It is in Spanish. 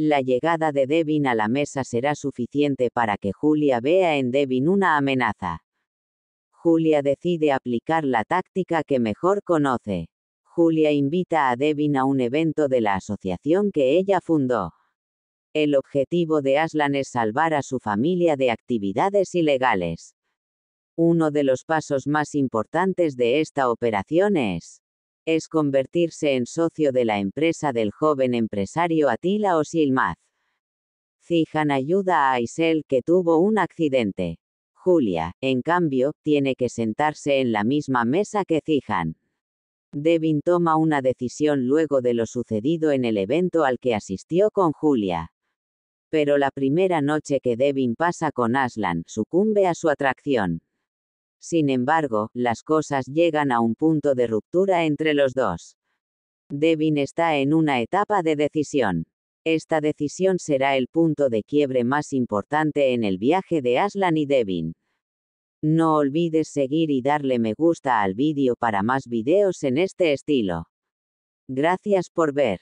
La llegada de Devin a la mesa será suficiente para que Julia vea en Devin una amenaza. Julia decide aplicar la táctica que mejor conoce. Julia invita a Devin a un evento de la asociación que ella fundó. El objetivo de Aslan es salvar a su familia de actividades ilegales. Uno de los pasos más importantes de esta operación es es convertirse en socio de la empresa del joven empresario Atila Osilmaz. Zijan ayuda a Aisel que tuvo un accidente. Julia, en cambio, tiene que sentarse en la misma mesa que Zijan. Devin toma una decisión luego de lo sucedido en el evento al que asistió con Julia. Pero la primera noche que Devin pasa con Aslan, sucumbe a su atracción. Sin embargo, las cosas llegan a un punto de ruptura entre los dos. Devin está en una etapa de decisión. Esta decisión será el punto de quiebre más importante en el viaje de Aslan y Devin. No olvides seguir y darle me gusta al vídeo para más videos en este estilo. Gracias por ver.